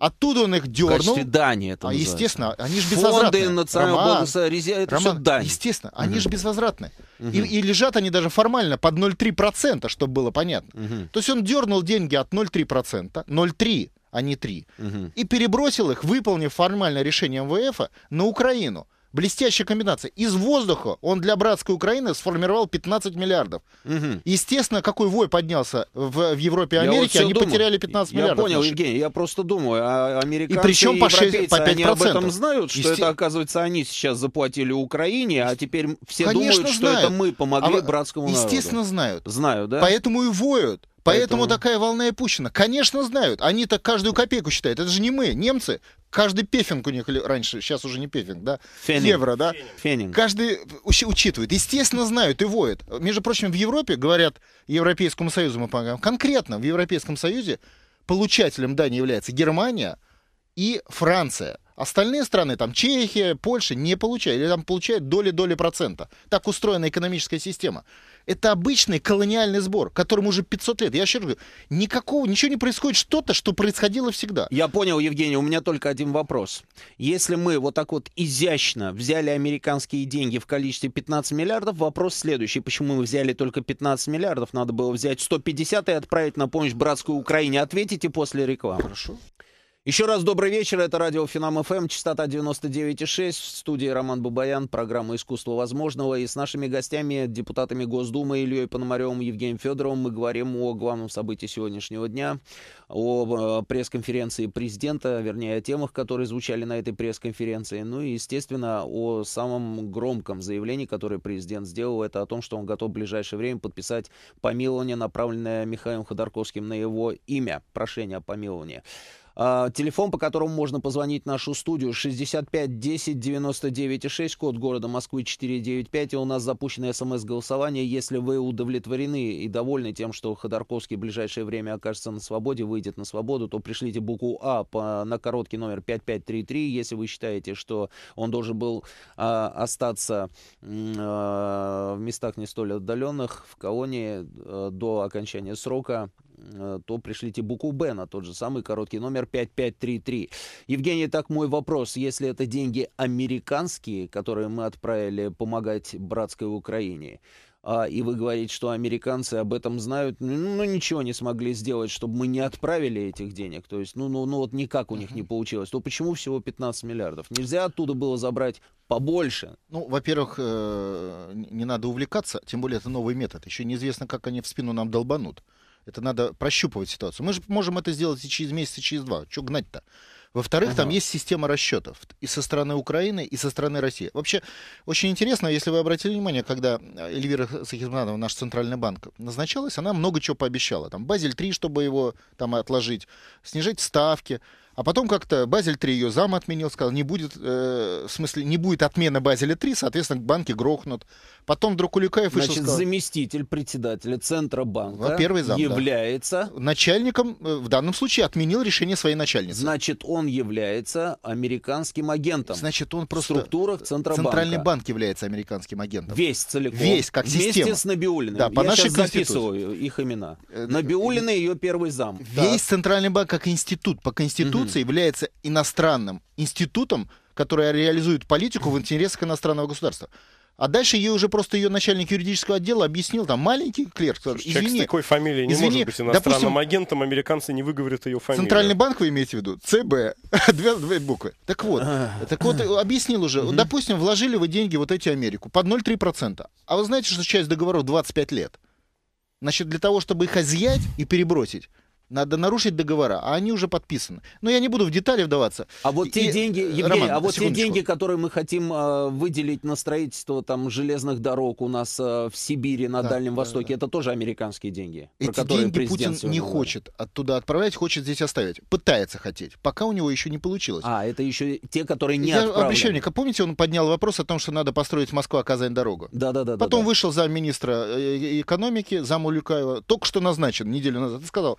Оттуда он их дернул. В качестве дани это А, естественно, они же безвозвратные. Фонды национального Роман, бонуса, резерв, это Роман, все дань. Естественно, они угу. же безвозвратные. Угу. И, и лежат они даже формально под 0,3%, чтобы было понятно. Угу. То есть он дернул деньги от 0,3%. 0,3% а не три. Угу. И перебросил их, выполнив формальное решение МВФ, на Украину. Блестящая комбинация. Из воздуха он для братской Украины сформировал 15 миллиардов. Угу. Естественно, какой вой поднялся в, в Европе и Америке, вот они думаю. потеряли 15 я миллиардов. Я понял, наших. Евгений, я просто думаю, а американцы и, причем и по 6, по 5%. они об этом знают, что Есте... это, оказывается, они сейчас заплатили Украине, а теперь все Конечно думают, знают. что это мы помогли а, братскому народу. Естественно, знают. Знают, да? Поэтому и воют. Поэтому, Поэтому такая волна и пущена. Конечно, знают. Они-то каждую копейку считают. Это же не мы, немцы. Каждый пефинг у них раньше, сейчас уже не пефинг, да? Фенинг. Евро, да? Фенинг. Каждый учитывает. Естественно, знают и воют. Между прочим, в Европе, говорят, Европейскому Союзу мы помогаем. Конкретно в Европейском Союзе получателем дани является Германия и Франция. Остальные страны, там Чехия, Польша, не получают, или там получают доли-доли процента. Так устроена экономическая система. Это обычный колониальный сбор, которому уже 500 лет. Я еще раз говорю, никакого, ничего не происходит, что-то, что происходило всегда. Я понял, Евгений, у меня только один вопрос. Если мы вот так вот изящно взяли американские деньги в количестве 15 миллиардов, вопрос следующий. Почему мы взяли только 15 миллиардов? Надо было взять 150 и отправить на помощь братской Украине. Ответите после рекламы. Хорошо. Еще раз добрый вечер. Это радио Финам ФМ, частота 99,6. В студии Роман Бабаян, программа «Искусство возможного». И с нашими гостями, депутатами Госдумы Ильей Пономаревым и Евгением Федоровым мы говорим о главном событии сегодняшнего дня, о э, пресс-конференции президента, вернее, о темах, которые звучали на этой пресс-конференции. Ну и, естественно, о самом громком заявлении, которое президент сделал, это о том, что он готов в ближайшее время подписать помилование, направленное Михаилом Ходорковским на его имя, прошение о помиловании. А, телефон, по которому можно позвонить в нашу студию 65 10 99 6, код города Москвы 495. И у нас запущено смс-голосование. Если вы удовлетворены и довольны тем, что Ходорковский в ближайшее время окажется на свободе, выйдет на свободу, то пришлите букву А по, на короткий номер 5533. Если вы считаете, что он должен был а, остаться а, в местах не столь отдаленных, в колонии а, до окончания срока, Э, то пришлите букву «Б» на тот же самый короткий номер 5533. Евгений, так мой вопрос. Если это деньги американские, которые мы отправили помогать братской Украине, а, и вы говорите, что американцы об этом знают, ну, ну ничего не смогли сделать, чтобы мы не отправили этих денег, то есть, ну, ну, ну вот никак у них не получилось, то почему всего 15 миллиардов? Нельзя оттуда было забрать побольше? Ну, во-первых, э, не надо увлекаться, тем более это новый метод, еще неизвестно, как они в спину нам долбанут. Это надо прощупывать ситуацию. Мы же можем это сделать и через месяц, и через два. Чего гнать-то? Во-вторых, ага. там есть система расчетов и со стороны Украины, и со стороны России. Вообще, очень интересно, если вы обратили внимание, когда э, Эльвира Сахизманова, наш центральный банк, назначалась, она много чего пообещала. Там Базель-3, чтобы его там отложить, снижать ставки. А потом как-то Базель 3 ее зам отменил, сказал, не будет, э, в смысле, не будет отмены Базеля 3, соответственно, банки грохнут. Потом вдруг Улюкаев Значит, вышел, сказал, заместитель председателя Центробанка. первый зам, является... Да. Начальником, э, в данном случае, отменил решение своей начальницы. Значит, он является американским агентом. Значит, он просто... В структурах э, Центробанка. Центральный банк является американским агентом. Весь целиком. Весь, как система. Вместе с Набиулиной. Да, по Я нашей сейчас записываю их имена. Э, Набиулина ее первый зам. Весь да. Центральный банк как институт. По конституции Конституции является иностранным институтом, который реализует политику в интересах иностранного государства. А дальше ей уже просто ее начальник юридического отдела объяснил, там маленький клерк, Слушай, извини. Человек с такой фамилией не извини, может быть иностранным допустим, агентом, американцы не выговорят ее фамилию. Центральный банк вы имеете в виду? ЦБ, две, две буквы. Так вот, так вот, э, объяснил уже. Допустим, вложили вы деньги вот эти Америку под 0,3%. А вы знаете, что часть договоров 25 лет? Значит, для того, чтобы их изъять и перебросить, надо нарушить договора, а они уже подписаны. Но я не буду в детали вдаваться. А вот те и, деньги, э, Евгений, Роман, а вот те деньги, которые мы хотим э, выделить на строительство там железных дорог у нас э, в Сибири, на да, Дальнем да, Востоке, да. это тоже американские деньги. Эти деньги Путин не хочет оттуда отправлять, хочет здесь оставить, пытается хотеть, пока у него еще не получилось. А это еще те, которые не я отправлены. Обещанника, помните, он поднял вопрос о том, что надо построить Москва-Казань дорогу. Да, да, да. Потом да, да. вышел замминистра э, э, экономики, зам Улюкаева, только что назначен неделю назад, и сказал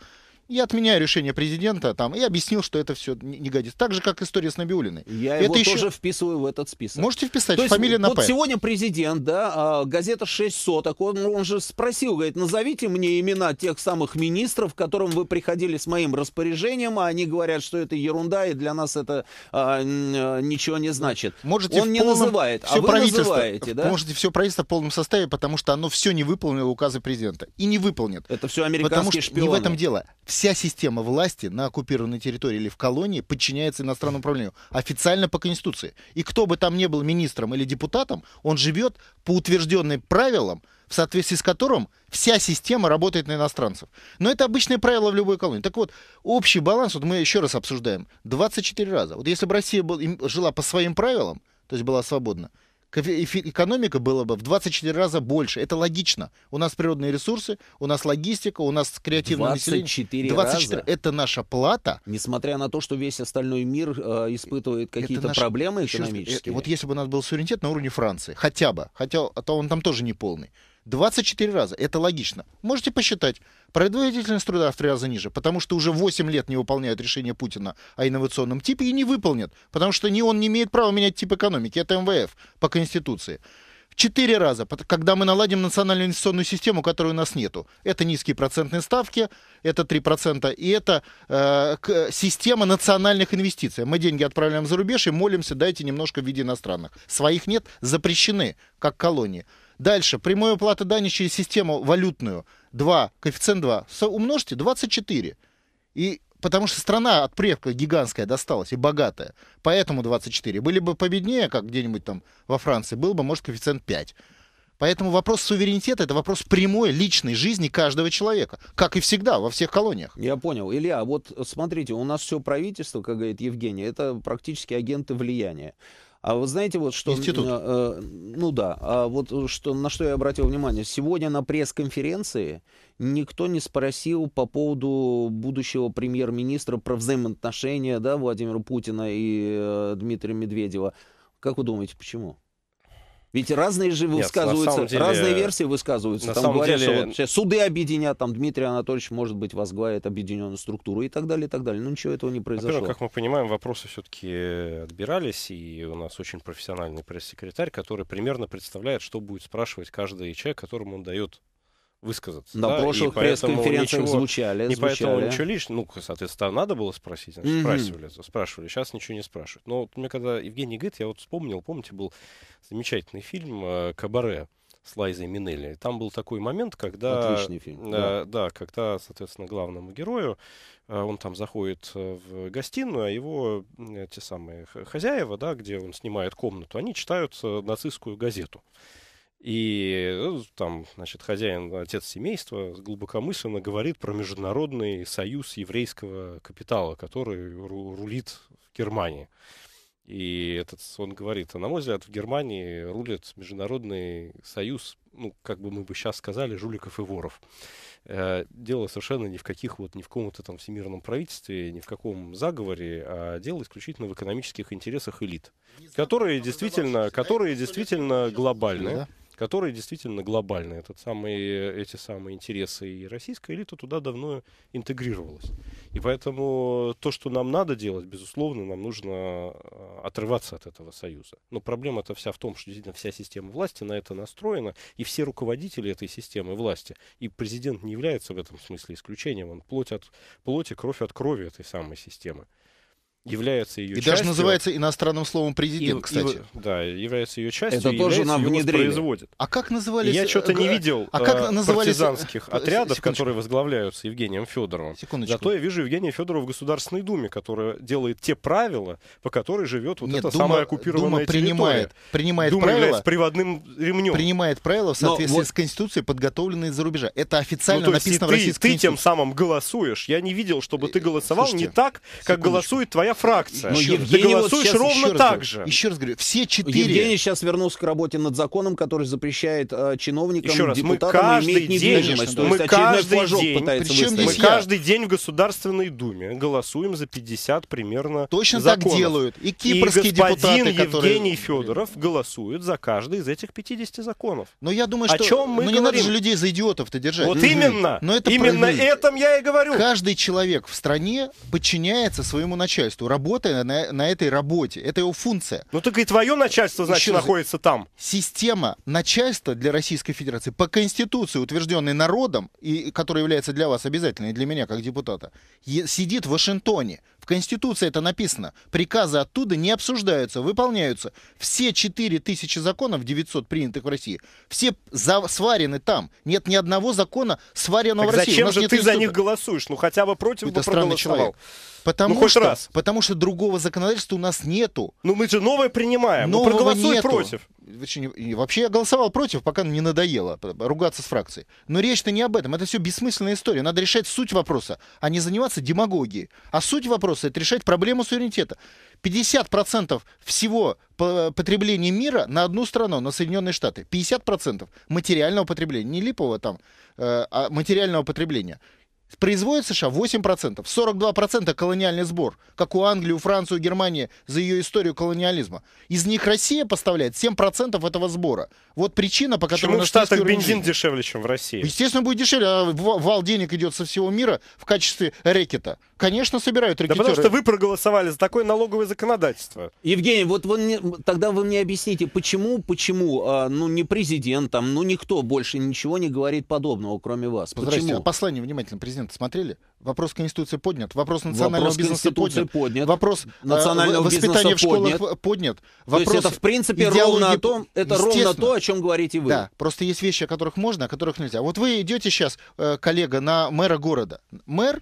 я отменяю решение президента там и объяснил, что это все не годится. Так же, как история с Набиулиной. Я это его еще... тоже вписываю в этот список. Можете вписать, То есть, фамилия на вот П. сегодня президент, да, а, газета 6 соток, он, он же спросил, говорит, назовите мне имена тех самых министров, к которым вы приходили с моим распоряжением, а они говорят, что это ерунда, и для нас это а, а ничего не значит. Можете он не называет, все а вы называете, да? Можете все правительство в полном составе, потому что оно все не выполнило указы президента. И не выполнит. Это все американские потому что шпионы. Не в этом дело вся система власти на оккупированной территории или в колонии подчиняется иностранному управлению официально по Конституции. И кто бы там ни был министром или депутатом, он живет по утвержденным правилам, в соответствии с которым вся система работает на иностранцев. Но это обычное правило в любой колонии. Так вот, общий баланс, вот мы еще раз обсуждаем, 24 раза. Вот если бы Россия был, жила по своим правилам, то есть была свободна, экономика была бы в 24 раза больше. Это логично. У нас природные ресурсы, у нас логистика, у нас креативное 24 население. 24 раза? Это наша плата. Несмотря на то, что весь остальной мир э, испытывает какие-то наша... проблемы э, экономические. Раз, вот если бы у нас был суверенитет на уровне Франции, хотя бы, хотя а то он там тоже не полный. 24 раза. Это логично. Можете посчитать. Производительность труда в три раза ниже, потому что уже 8 лет не выполняют решение Путина о инновационном типе и не выполнят, потому что ни он не имеет права менять тип экономики. Это МВФ по Конституции. четыре раза, когда мы наладим национальную инвестиционную систему, которой у нас нету. Это низкие процентные ставки, это 3%, и это э, система национальных инвестиций. Мы деньги отправляем за рубеж и молимся, дайте немножко в виде иностранных. Своих нет, запрещены, как колонии. Дальше. Прямая уплата дани через систему валютную. 2. Коэффициент 2. Умножьте 24. И потому что страна от предков гигантская досталась и богатая. Поэтому 24. Были бы победнее, как где-нибудь там во Франции, был бы, может, коэффициент 5. Поэтому вопрос суверенитета – это вопрос прямой личной жизни каждого человека, как и всегда во всех колониях. Я понял. Илья, вот смотрите, у нас все правительство, как говорит Евгений, это практически агенты влияния. А вы знаете, вот что... Институт. Э, ну да, а вот что, на что я обратил внимание. Сегодня на пресс-конференции никто не спросил по поводу будущего премьер-министра про взаимоотношения да, Владимира Путина и э, Дмитрия Медведева. Как вы думаете, почему? Ведь разные же Нет, высказываются, деле, разные версии высказываются. там говорят, деле... что вот сейчас суды объединят, там Дмитрий Анатольевич, может быть, возглавит объединенную структуру и так далее, и так далее. Но ну, ничего этого не произошло. Во-первых, как мы понимаем, вопросы все-таки отбирались, и у нас очень профессиональный пресс-секретарь, который примерно представляет, что будет спрашивать каждый человек, которому он дает высказаться. На да, прошлых пресс-конференциях звучали. Не поэтому ничего лишнего. Ну, соответственно, надо было спросить. Значит, mm-hmm. спрашивали, спрашивали. Сейчас ничего не спрашивают. Но вот мне когда Евгений говорит, я вот вспомнил, помните, был замечательный фильм э, «Кабаре» с Лайзой Минелли. Там был такой момент, когда... Отличный фильм. Э, да. да когда, соответственно, главному герою, э, он там заходит в гостиную, а его те самые хозяева, да, где он снимает комнату, они читают нацистскую газету. И ну, там, значит, хозяин, отец семейства глубокомысленно говорит про Международный союз еврейского капитала, который ру рулит в Германии. И этот, он говорит, а на мой взгляд, в Германии рулит Международный союз, ну, как бы мы бы сейчас сказали, жуликов и воров. Э, дело совершенно ни в каких вот, ни в каком-то там всемирном правительстве, ни в каком заговоре, а дело исключительно в экономических интересах элит, которые действительно, которые действительно глобальны. Да? которые действительно глобальны. Этот самый, эти самые интересы и российская элита туда давно интегрировалась. И поэтому то, что нам надо делать, безусловно, нам нужно а, отрываться от этого союза. Но проблема-то вся в том, что действительно вся система власти на это настроена, и все руководители этой системы власти. И президент не является в этом смысле исключением. Он плоть, от, плоти, кровь от крови этой самой системы является ее и частью. И даже называется иностранным словом президент, и, кстати. И, да, является ее частью. Это тоже нам внедрили. А как называли? Я что-то не э, видел а как э, назывались... Э, партизанских отрядов, секундочку. которые возглавляются Евгением Федоровым. Секундочку. Зато я вижу Евгения Федорова в Государственной Думе, которая делает те правила, по которой живет вот Нет, эта Дума, самая оккупированная Дума территория. принимает, Дума правила, с приводным ремнем. Принимает правила в соответствии Но, с Конституцией, подготовленные за рубежа. Это ну, официально ну, написано ты, в Российской ты, ты тем самым голосуешь. Я не видел, чтобы ты голосовал Слушайте, не так, как секундочку. голосует твоя фракция. Но Евгений ты голосуешь сейчас, ровно раз так говорю, же. Еще раз говорю, все четыре... Евгений сейчас вернулся к работе над законом, который запрещает э, чиновникам, еще раз, депутатам мы иметь недвижимость. День, мы каждый день, причем мы каждый день в Государственной Думе голосуем за 50 примерно Точно законов. так делают. И кипрские и депутаты, Евгений которые... Федоров голосует за каждый из этих 50 законов. Но я думаю, что... О чем мы ну, не надо же людей за идиотов-то держать. Вот именно. Но это именно про... этом я и говорю. Каждый человек в стране подчиняется своему начальству начальству, работая э, на, на этой работе. Это его функция. Ну так и твое начальство, значит, Еще находится там. Система начальства для Российской Федерации по Конституции, утвержденной народом, и которая является для вас обязательной, и для меня как депутата, сидит в Вашингтоне. В Конституции это написано. Приказы оттуда не обсуждаются, выполняются. Все тысячи законов, 900 принятых в России, все за, сварены там. Нет ни одного закона, сваренного так в России. Зачем же ты института. за них голосуешь? Ну хотя бы против бы проголосовал. Человек. Потому ну, хоть что, раз. Потому что другого законодательства у нас нету. Ну, мы же новое принимаем. Ну, Нового проголосуй против. Вообще я голосовал против, пока не надоело ругаться с фракцией. Но речь-то не об этом. Это все бессмысленная история. Надо решать суть вопроса, а не заниматься демагогией. А суть вопроса – это решать проблему суверенитета. 50% всего потребления мира на одну страну, на Соединенные Штаты. 50% материального потребления. Не липового там, э, а материального потребления производит США 8%. 42% колониальный сбор, как у Англии, у Франции, у Германии за ее историю колониализма. Из них Россия поставляет 7% этого сбора. Вот причина, по которой... Почему в Штатах бензин жизни. дешевле, чем в России? Естественно, будет дешевле. А вал денег идет со всего мира в качестве рэкета. Конечно, собирают рекетеры. Да потому что вы проголосовали за такое налоговое законодательство. Евгений, вот вы мне, тогда вы мне объясните, почему, почему, а, ну, не президент, там, ну, никто больше ничего не говорит подобного, кроме вас. Почему? А послание, внимательно, президент президента смотрели? Вопрос Конституции поднят, вопрос национального вопрос бизнеса поднят, поднят, вопрос э, национального воспитания в школах э, поднят, поднят вопрос то есть это в принципе ровно о том, это ровно то, о чем говорите вы. Да, просто есть вещи, о которых можно, о а которых нельзя. Вот вы идете сейчас, э, коллега, на мэра города. Мэр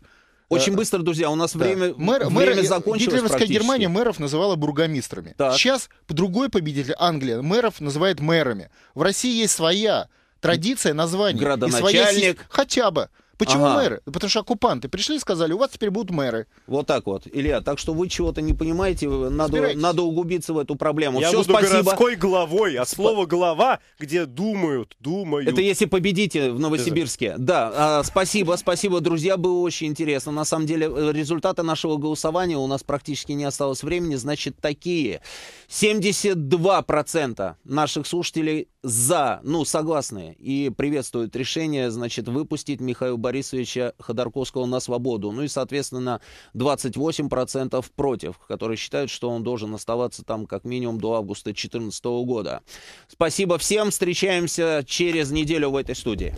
очень быстро, друзья, у нас да. время, Мэр, время мэр, закончилось Гитлеровская Германия мэров называла бургомистрами. Так. Сейчас другой победитель, Англия, мэров называет мэрами. В России есть своя традиция названий. Градоначальник. И своя, хотя бы. Почему ага. мэры? Потому что оккупанты пришли и сказали, у вас теперь будут мэры. Вот так вот, Илья. Так что вы чего-то не понимаете, надо, надо углубиться в эту проблему. Я Все, буду спасибо. городской главой, а слово «глава», где думают, думают. Это если победите в Новосибирске. Да, а, спасибо, спасибо, друзья, было очень интересно. На самом деле, э, результаты нашего голосования у нас практически не осталось времени, значит, такие. 72% наших слушателей за, ну, согласны и приветствуют решение, значит, выпустить Михаила Борисовича Борисовича Ходорковского на свободу. Ну и, соответственно, 28% против, которые считают, что он должен оставаться там как минимум до августа 2014 года. Спасибо всем. Встречаемся через неделю в этой студии.